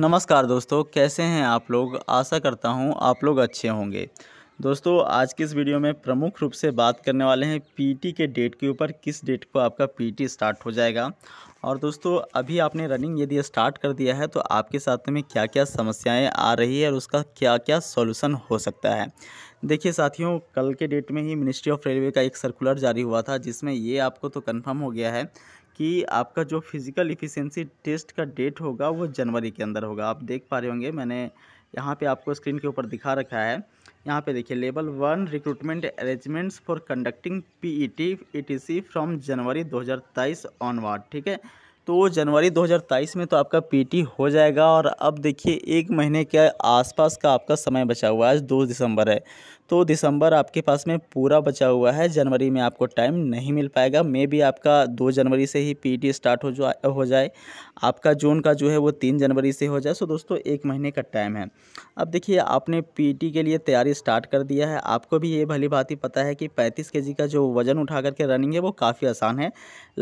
नमस्कार दोस्तों कैसे हैं आप लोग आशा करता हूं आप लोग अच्छे होंगे दोस्तों आज की इस वीडियो में प्रमुख रूप से बात करने वाले हैं पीटी के डेट के ऊपर किस डेट को आपका पीटी स्टार्ट हो जाएगा और दोस्तों अभी आपने रनिंग यदि स्टार्ट कर दिया है तो आपके साथ में क्या क्या समस्याएं आ रही है और उसका क्या क्या सॉल्यूशन हो सकता है देखिए साथियों कल के डेट में ही मिनिस्ट्री ऑफ रेलवे का एक सर्कुलर जारी हुआ था जिसमें ये आपको तो कन्फर्म हो गया है कि आपका जो फिज़िकल इफ़िशेंसी टेस्ट का डेट होगा वो जनवरी के अंदर होगा आप देख पा रहे होंगे मैंने यहाँ पे आपको स्क्रीन के ऊपर दिखा रखा है यहाँ पे देखिए level one recruitment arrangements for conducting PET ETC from January 2023 onward ठीक है तो जनवरी 2023 में तो आपका पीटी हो जाएगा और अब देखिए एक महीने के आसपास का आपका समय बचा हुआ है आज दो दिसंबर है तो दिसंबर आपके पास में पूरा बचा हुआ है जनवरी में आपको टाइम नहीं मिल पाएगा मे भी आपका दो जनवरी से ही पीटी स्टार्ट हो जा हो जाए आपका जून का जो है वो तीन जनवरी से हो जाए सो दोस्तों एक महीने का टाइम है अब देखिए आपने पीटी के लिए तैयारी स्टार्ट कर दिया है आपको भी ये भली भांति पता है कि पैंतीस के का जो वज़न उठा करके रनिंग है वो काफ़ी आसान है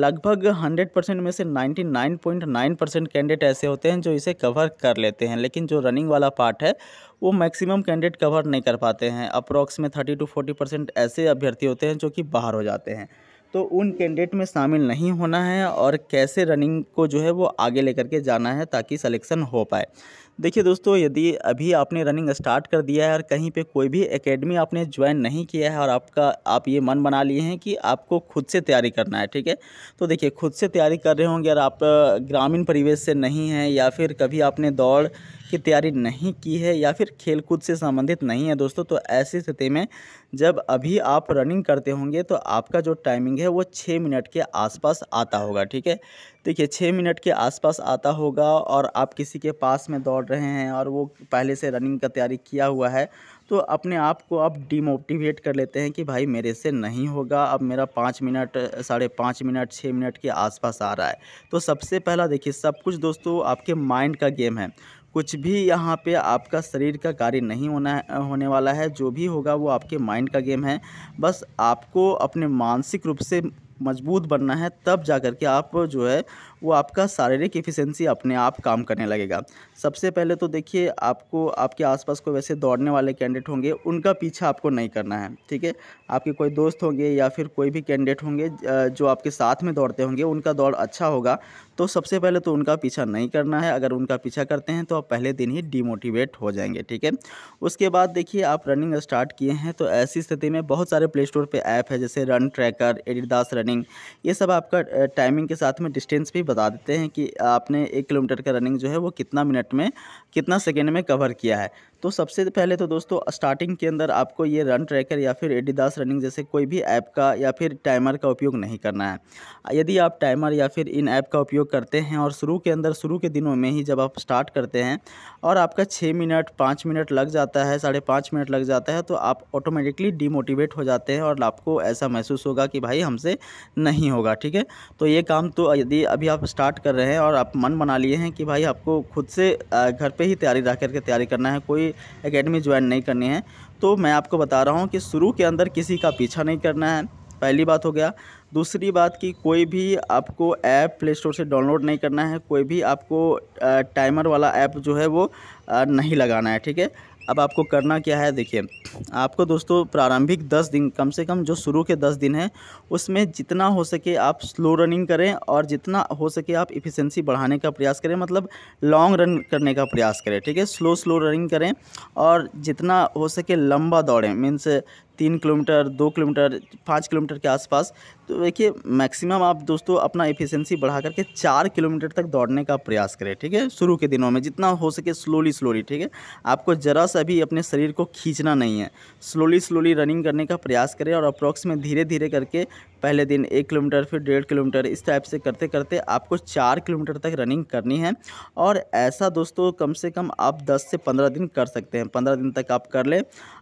लगभग हंड्रेड में से नाइन 99.9 परसेंट कैंडिडेट ऐसे होते हैं जो इसे कवर कर लेते हैं लेकिन जो रनिंग वाला पार्ट है वो मैक्सिमम कैंडिडेट कवर नहीं कर पाते हैं अप्रॉक्स में थर्टी टू फोर्टी परसेंट ऐसे अभ्यर्थी होते हैं जो कि बाहर हो जाते हैं तो उन कैंडिडेट में शामिल नहीं होना है और कैसे रनिंग को जो है वो आगे लेकर के जाना है ताकि सलेक्शन हो पाए देखिए दोस्तों यदि अभी आपने रनिंग स्टार्ट कर दिया है और कहीं पे कोई भी एकेडमी आपने ज्वाइन नहीं किया है और आपका आप ये मन बना लिए हैं कि आपको खुद से तैयारी करना है ठीक है तो देखिए खुद से तैयारी कर रहे होंगे और आप ग्रामीण परिवेश से नहीं हैं या फिर कभी आपने दौड़ की तैयारी नहीं की है या फिर खेलकूद से संबंधित नहीं है दोस्तों तो ऐसी स्थिति में जब अभी आप रनिंग करते होंगे तो आपका जो टाइमिंग है वो छः मिनट के आसपास आता होगा ठीक है देखिए छः मिनट के आसपास आता होगा और आप किसी के पास में दौड़ रहे हैं और वो पहले से रनिंग का तैयारी किया हुआ है तो अपने आप को आप डिमोटिवेट कर लेते हैं कि भाई मेरे से नहीं होगा अब मेरा पाँच मिनट साढ़े पाँच मिनट छः मिनट के आसपास आ रहा है तो सबसे पहला देखिए सब कुछ दोस्तों आपके माइंड का गेम है कुछ भी यहाँ पे आपका शरीर का कार्य नहीं होना होने वाला है जो भी होगा वो आपके माइंड का गेम है बस आपको अपने मानसिक रूप से मजबूत बनना है तब जा कर के आप जो है वो आपका शारीरिक एफिशिएंसी अपने आप काम करने लगेगा सबसे पहले तो देखिए आपको आपके आसपास कोई वैसे दौड़ने वाले कैंडिडेट होंगे उनका पीछा आपको नहीं करना है ठीक है आपके कोई दोस्त होंगे या फिर कोई भी कैंडिडेट होंगे जो आपके साथ में दौड़ते होंगे उनका दौड़ अच्छा होगा तो सबसे पहले तो उनका पीछा नहीं करना है अगर उनका पीछा करते हैं तो आप पहले दिन ही डिमोटिवेट हो जाएंगे ठीक है उसके बाद देखिए आप रनिंग स्टार्ट किए हैं तो ऐसी स्थिति में बहुत सारे प्ले स्टोर पर ऐप है जैसे run tracker Adidas run running ये सब आपका टाइमिंग के साथ में डिस्टेंस भी बता देते हैं कि आपने एक किलोमीटर का रनिंग जो है वो कितना मिनट में कितना सेकेंड में कवर किया है तो सबसे पहले तो दोस्तों स्टार्टिंग के अंदर आपको ये रन ट्रैकर या फिर एडिडास रनिंग जैसे कोई भी ऐप का या फिर टाइमर का उपयोग नहीं करना है यदि आप टाइमर या फिर इन ऐप का उपयोग करते हैं और शुरू के अंदर शुरू के दिनों में ही जब आप स्टार्ट करते हैं और आपका छः मिनट पाँच मिनट लग जाता है साढ़े पाँच मिनट लग जाता है तो आप ऑटोमेटिकली डिमोटिवेट हो जाते हैं और आपको ऐसा महसूस होगा कि भाई हमसे नहीं होगा ठीक है तो ये काम तो यदि अभी आप स्टार्ट कर रहे हैं और आप मन बना लिए हैं कि भाई आपको खुद से घर पर ही तैयारी रह करके तैयारी करना है कोई कोई एकेडमी ज्वाइन नहीं करनी है तो मैं आपको बता रहा हूँ कि शुरू के अंदर किसी का पीछा नहीं करना है पहली बात हो गया दूसरी बात कि कोई भी आपको ऐप प्ले स्टोर से डाउनलोड नहीं करना है कोई भी आपको टाइमर वाला ऐप जो है वो नहीं लगाना है ठीक है अब आपको करना क्या है देखिए आपको दोस्तों प्रारंभिक दस दिन कम से कम जो शुरू के दस दिन हैं उसमें जितना हो सके आप स्लो रनिंग करें और जितना हो सके आप इफ़िशेंसी बढ़ाने का प्रयास करें मतलब लॉन्ग रन करने का प्रयास करें ठीक है स्लो स्लो रनिंग करें और जितना हो सके लंबा दौड़ें मीन्स तीन किलोमीटर दो किलोमीटर पाँच किलोमीटर के आसपास तो देखिए मैक्सिमम आप दोस्तों अपना एफिशिएंसी बढ़ा करके चार किलोमीटर तक दौड़ने का प्रयास करें ठीक है शुरू के दिनों में जितना हो सके स्लोली स्लोली ठीक है आपको ज़रा सा भी अपने शरीर को खींचना नहीं है स्लोली स्लोली रनिंग करने का प्रयास करें और अप्रोक्स में धीरे धीरे करके पहले दिन एक किलोमीटर फिर डेढ़ किलोमीटर इस टाइप से करते करते आपको चार किलोमीटर तक रनिंग करनी है और ऐसा दोस्तों कम से कम आप दस से पंद्रह दिन कर सकते हैं पंद्रह दिन तक आप कर लें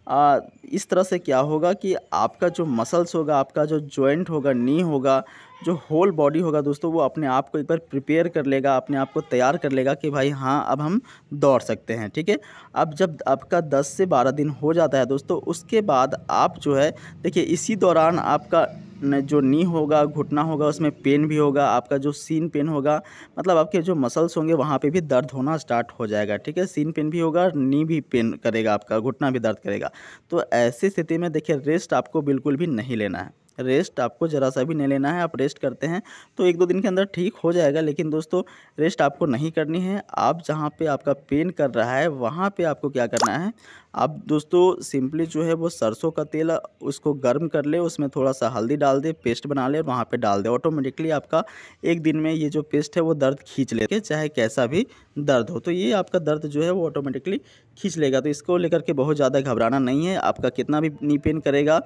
आ, इस तरह से क्या होगा कि आपका जो मसल्स होगा आपका जो जॉइंट होगा नी होगा जो होल बॉडी होगा दोस्तों वो अपने आप को एक बार प्रिपेयर कर लेगा अपने आप को तैयार कर लेगा कि भाई हाँ अब हम दौड़ सकते हैं ठीक है अब जब आपका 10 से 12 दिन हो जाता है दोस्तों उसके बाद आप जो है देखिए इसी दौरान आपका जो नी होगा घुटना होगा उसमें पेन भी होगा आपका जो सीन पेन होगा मतलब आपके जो मसल्स होंगे वहाँ पे भी दर्द होना स्टार्ट हो जाएगा ठीक है सीन पेन भी होगा नी भी पेन करेगा आपका घुटना भी दर्द करेगा तो ऐसी स्थिति में देखिए रेस्ट आपको बिल्कुल भी नहीं लेना है रेस्ट आपको ज़रा सा भी नहीं लेना है आप रेस्ट करते हैं तो एक दो दिन के अंदर ठीक हो जाएगा लेकिन दोस्तों रेस्ट आपको नहीं करनी है आप जहाँ पे आपका पेन कर रहा है वहाँ पे आपको क्या करना है आप दोस्तों सिंपली जो है वो सरसों का तेल उसको गर्म कर ले उसमें थोड़ा सा हल्दी डाल दे पेस्ट बना ले वहाँ पे डाल दे ऑटोमेटिकली आपका एक दिन में ये जो पेस्ट है वो दर्द खींच लेके चाहे कैसा भी दर्द हो तो ये आपका दर्द जो है वो ऑटोमेटिकली खींच लेगा तो इसको लेकर के बहुत ज़्यादा घबराना नहीं है आपका कितना भी नी पेन करेगा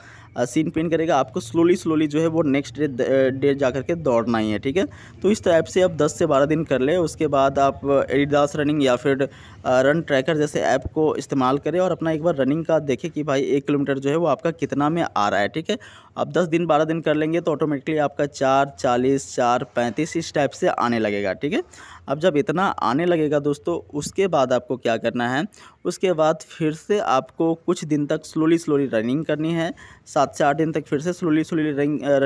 सीन पेन करेगा आपको स्लोली स्लोली जो है वो नेक्स्ट डे डे जा करके दौड़ना ही है ठीक है तो इस टाइप से आप दस से बारह दिन कर ले उसके बाद आप एडिडास रनिंग या फिर रन ट्रैकर जैसे ऐप को इस्तेमाल करें और अपना एक बार रनिंग का देखें कि भाई एक किलोमीटर जो है वो आपका कितना में आ रहा है ठीक है आप दस दिन बारह दिन कर लेंगे तो ऑटोमेटिकली आपका चार चालीस चार पैंतीस इस टाइप से आने लगेगा ठीक है अब जब इतना आने लगेगा दोस्तों उसके बाद आपको क्या करना है उसके बाद फिर से आपको कुछ दिन तक स्लोली स्लोली रनिंग करनी है सात से आठ दिन तक फिर से स्लोली स्लोली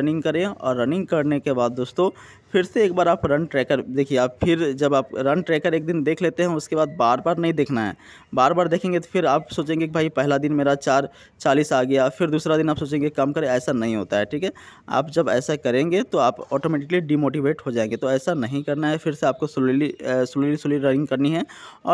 रनिंग करें और रनिंग करने के बाद दोस्तों फिर से एक बार आप रन ट्रैकर देखिए आप फिर जब आप रन ट्रैकर एक दिन देख लेते हैं उसके बाद बार बार नहीं देखना है बार बार देखेंगे तो फिर आप सोचेंगे कि भाई पहला दिन मेरा चार चालीस आ गया फिर दूसरा दिन आप सोचेंगे कम करें ऐसा नहीं होता है ठीक है आप जब ऐसा करेंगे तो आप ऑटोमेटिकली डिमोटिवेट हो जाएंगे तो ऐसा नहीं करना है फिर से आपको स्लोली स्लोली स्लोली रनिंग करनी है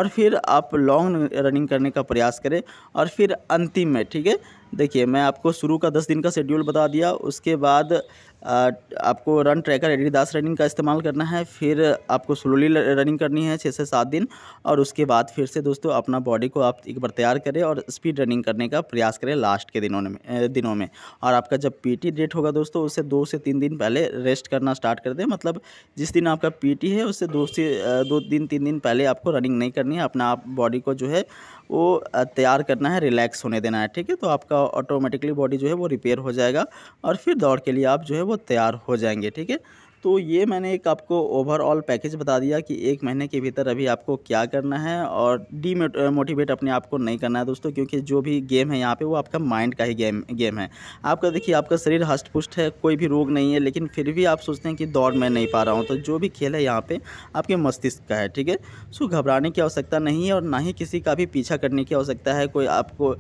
और फिर आप लॉन्ग रनिंग करने का प्रयास करें और फिर अंतिम में ठीक है देखिए मैं आपको शुरू का दस दिन का शेड्यूल बता दिया उसके बाद आपको रन ट्रैकर एडिडास रनिंग का इस्तेमाल करना है फिर आपको स्लोली रनिंग करनी है छः से सात दिन और उसके बाद फिर से दोस्तों अपना बॉडी को आप एक बार तैयार करें और स्पीड रनिंग करने का प्रयास करें लास्ट के दिनों में दिनों में और आपका जब पीटी डेट होगा दोस्तों उससे दो से तीन दिन पहले रेस्ट करना स्टार्ट कर दें मतलब जिस दिन आपका पी है उससे दो से दो दिन तीन दिन पहले आपको रनिंग नहीं करनी है अपना आप बॉडी को जो है वो तैयार करना है रिलैक्स होने देना है ठीक है तो आपका ऑटोमेटिकली बॉडी जो है वो रिपेयर हो जाएगा और फिर दौड़ के लिए आप जो है वो तैयार हो जाएंगे ठीक है तो ये मैंने एक आपको ओवरऑल पैकेज बता दिया कि एक महीने के भीतर अभी आपको क्या करना है और डी मोटिवेट अपने आप को नहीं करना है दोस्तों क्योंकि जो भी गेम है यहाँ पे वो आपका माइंड का ही गेम गेम है आपका देखिए आपका शरीर हष्ट है कोई भी रोग नहीं है लेकिन फिर भी आप सोचते हैं कि दौड़ में नहीं पा रहा हूँ तो जो भी खेल है यहाँ पर आपके मस्तिष्क का है ठीक है सो घबराने की आवश्यकता नहीं है और ना ही किसी का भी पीछा करने की आवश्यकता है कोई आपको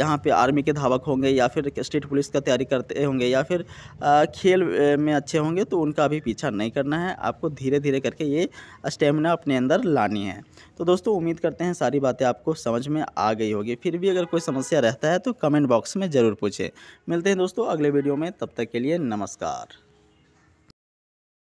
यहाँ पर आर्मी के धावक होंगे या फिर स्टेट पुलिस का तैयारी करते होंगे या फिर खेल में अच्छे होंगे तो उनका का अभी पीछा नहीं करना है आपको धीरे धीरे करके ये स्टेमिना अपने अंदर लानी है तो दोस्तों उम्मीद करते हैं सारी बातें आपको समझ में आ गई होगी फिर भी अगर कोई समस्या रहता है तो कमेंट बॉक्स में ज़रूर पूछें मिलते हैं दोस्तों अगले वीडियो में तब तक के लिए नमस्कार